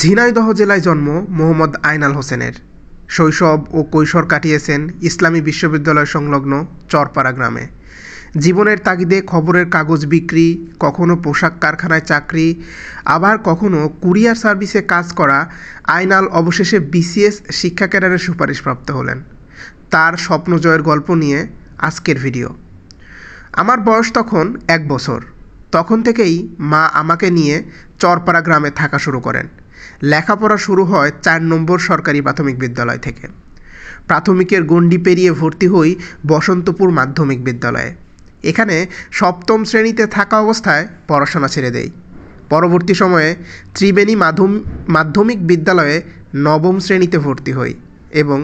ঝিনাইদহ জেলায় জন্ম মোহাম্মদ আইনাল হোসেনের শৈশব ও কৈশোর কাটিয়েছেন ইসলামী বিশ্ববিদ্যালয় সংলগ্ন চরপাড়া গ্রামে জীবনের তাগিদে খবরের কাগজ বিক্রি কখনো পোশাক কারখানায় চাকরি আবার কখনো কুরিয়ার সার্ভিসে কাজ করা আইনাল অবশেষে বিসিএস শিক্ষা ক্যাডারের সুপারিশপ্রাপ্ত হলেন তার স্বপ্ন জয়ের গল্প নিয়ে আজকের ভিডিও আমার বয়স তখন এক বছর তখন থেকেই মা আমাকে নিয়ে চরপাড়া গ্রামে থাকা শুরু করেন লেখাপড়া শুরু হয় চার নম্বর সরকারি প্রাথমিক বিদ্যালয় থেকে প্রাথমিকের গণ্ডি পেরিয়ে ভর্তি হই বসন্তপুর মাধ্যমিক বিদ্যালয়ে এখানে সপ্তম শ্রেণীতে থাকা অবস্থায় পড়াশোনা ছেড়ে দেই পরবর্তী সময়ে ত্রিবেণী মাধ্যমিক বিদ্যালয়ে নবম শ্রেণীতে ভর্তি হই এবং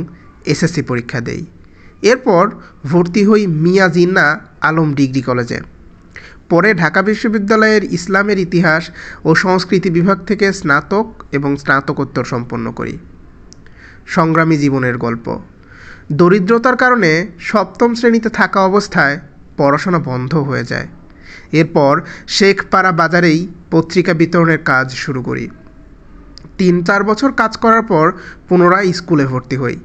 এসএসসি পরীক্ষা দেই এরপর ভর্তি হই মিয়া জিন্না আলম ডিগ্রি কলেজে পরে ঢাকা বিশ্ববিদ্যালয়ের ইসলামের ইতিহাস ও সংস্কৃতি বিভাগ থেকে স্নাতক এবং স্নাতকোত্তর সম্পন্ন করি সংগ্রামী জীবনের গল্প দরিদ্রতার কারণে সপ্তম শ্রেণীতে থাকা অবস্থায় পড়াশোনা বন্ধ হয়ে যায় এরপর শেখপাড়া বাজারেই পত্রিকা বিতরণের কাজ শুরু করি তিন চার বছর কাজ করার পর পুনরায় স্কুলে ভর্তি হই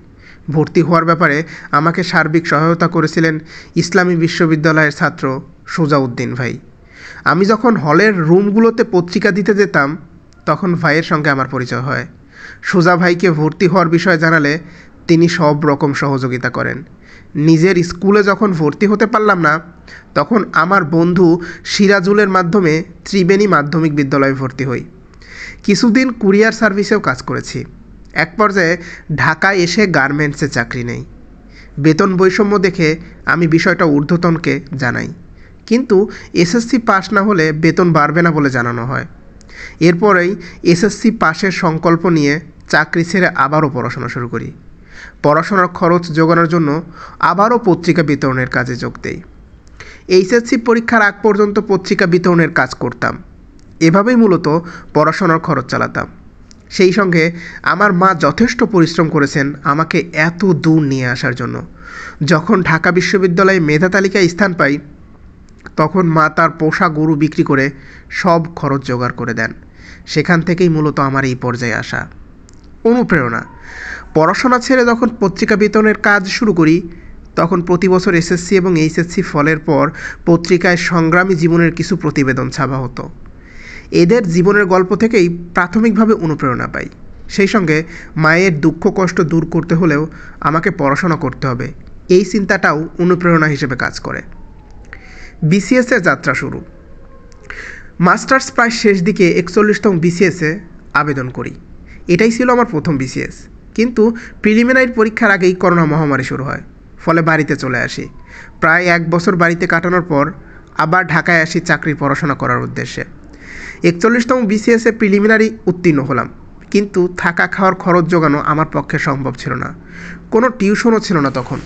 ভর্তি হওয়ার ব্যাপারে আমাকে সার্বিক সহায়তা করেছিলেন ইসলামী বিশ্ববিদ্যালয়ের ছাত্র সোজাউদ্দিন ভাই আমি যখন হলের রুমগুলোতে পত্রিকা দিতে যেতাম তখন ভাইয়ের সঙ্গে আমার পরিচয় হয় সোজা ভাইকে ভর্তি হওয়ার বিষয়ে জানালে তিনি সব রকম সহযোগিতা করেন নিজের স্কুলে যখন ভর্তি হতে পারলাম না তখন আমার বন্ধু সিরাজুলের মাধ্যমে ত্রিবেণী মাধ্যমিক বিদ্যালয়ে ভর্তি হই কিছুদিন কুরিয়ার সার্ভিসেও কাজ করেছি এক পর্যায়ে ঢাকায় এসে গার্মেন্টসে চাকরি নেই বেতন বৈষম্য দেখে আমি বিষয়টা ঊর্ধ্বতনকে জানাই কিন্তু এসএসসি পাস না হলে বেতন বাড়বে না বলে জানানো হয় এরপরেই এসএসসি পাশের সংকল্প নিয়ে চাকরি ছেড়ে আবারও পড়াশোনা শুরু করি পড়াশোনার খরচ জোগানোর জন্য আবারও পত্রিকা বিতরণের কাজে যোগ দেই এইচএসসি পরীক্ষার আগ পর্যন্ত পত্রিকা বিতরণের কাজ করতাম এভাবেই মূলত পড়াশোনার খরচ চালাতাম সেই সঙ্গে আমার মা যথেষ্ট পরিশ্রম করেছেন আমাকে এত দূর নিয়ে আসার জন্য যখন ঢাকা বিশ্ববিদ্যালয়ে মেধা তালিকায় স্থান পাই তখন মা তার পোষা গরু বিক্রি করে সব খরচ জোগাড় করে দেন সেখান থেকেই মূলত আমার এই পর্যায়ে আসা অনুপ্রেরণা পড়াশোনা ছেড়ে যখন পত্রিকা বিতরণের কাজ শুরু করি তখন প্রতি বছর এসএসসি এবং এইচএসসি ফলের পর পত্রিকায় সংগ্রামী জীবনের কিছু প্রতিবেদন ছাপা হতো এদের জীবনের গল্প থেকেই প্রাথমিকভাবে অনুপ্রেরণা পাই সেই সঙ্গে মায়ের দুঃখ কষ্ট দূর করতে হলেও আমাকে পড়াশোনা করতে হবে এই চিন্তাটাও অনুপ্রেরণা হিসেবে কাজ করে বিসিএসের যাত্রা শুরু মাস্টার্স প্রায় শেষ দিকে একচল্লিশতম বিসিএসে আবেদন করি এটাই ছিল আমার প্রথম বিসিএস কিন্তু প্রিলিমিনারি পরীক্ষার আগেই করোনা মহামারী শুরু হয় ফলে বাড়িতে চলে আসি প্রায় এক বছর বাড়িতে কাটানোর পর আবার ঢাকায় আসি চাকরির পড়াশোনা করার উদ্দেশ্যে একচল্লিশতম বিসিএসে প্রিলিমিনারি উত্তীর্ণ হলাম কিন্তু থাকা খাওয়ার খরচ জোগানো আমার পক্ষে সম্ভব ছিল না কোনো টিউশনও ছিল না তখন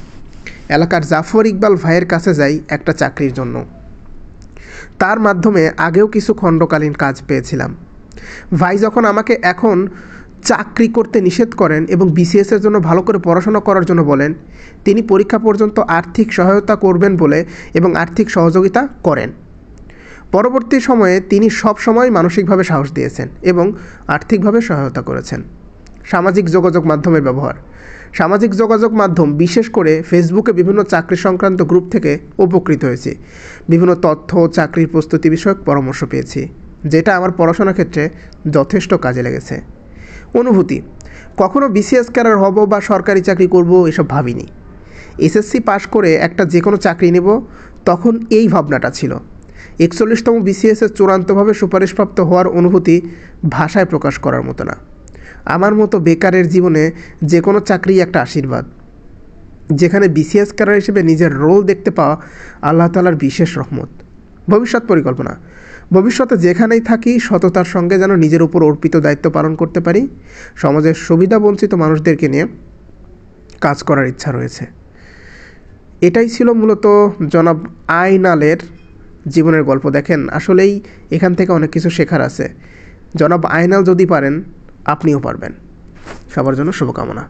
এলাকার জাফর ইকবাল ভাইয়ের কাছে যাই একটা চাকরির জন্য তার মাধ্যমে আগেও কিছু খণ্ডকালীন কাজ পেয়েছিলাম ভাই যখন আমাকে এখন চাকরি করতে নিষেধ করেন এবং বিসিএসের জন্য ভালো করে পড়াশোনা করার জন্য বলেন তিনি পরীক্ষা পর্যন্ত আর্থিক সহায়তা করবেন বলে এবং আর্থিক সহযোগিতা করেন পরবর্তী সময়ে তিনি সব সময় মানসিকভাবে সাহস দিয়েছেন এবং আর্থিকভাবে সহায়তা করেছেন সামাজিক যোগাযোগ মাধ্যমের ব্যবহার সামাজিক যোগাযোগ মাধ্যম বিশেষ করে ফেসবুকে বিভিন্ন চাকরি সংক্রান্ত গ্রুপ থেকে উপকৃত হয়েছি বিভিন্ন তথ্য চাকরির প্রস্তুতি বিষয়ক পরামর্শ পেয়েছি যেটা আমার পড়াশোনার ক্ষেত্রে যথেষ্ট কাজে লেগেছে অনুভূতি কখনও বিসিএস ক্যারার হব বা সরকারি চাকরি করব এসব ভাবিনি এসএসসি পাশ করে একটা যে কোনো চাকরি নেব তখন এই ভাবনাটা ছিল একচল্লিশতম বিসিএসের চূড়ান্তভাবে সুপারিশপ্রাপ্ত হওয়ার অনুভূতি ভাষায় প্রকাশ করার মতো না আমার মতো বেকারের জীবনে যে কোনো চাকরি একটা আশীর্বাদ যেখানে বিসিএস কারার হিসেবে নিজের রোল দেখতে পাওয়া আল্লাহ তালার বিশেষ রহমত ভবিষ্যৎ পরিকল্পনা ভবিষ্যতে যেখানেই থাকি সততার সঙ্গে যেন নিজের উপর অর্পিত দায়িত্ব পালন করতে পারি সমাজের সুবিধা বঞ্চিত মানুষদেরকে নিয়ে কাজ করার ইচ্ছা রয়েছে এটাই ছিল মূলত জনাব আইনালের জীবনের গল্প দেখেন আসলেই এখান থেকে অনেক কিছু শেখার আছে জনাব আইনাল যদি পারেন আপনিও পারবেন সবার জন্য শুভকামনা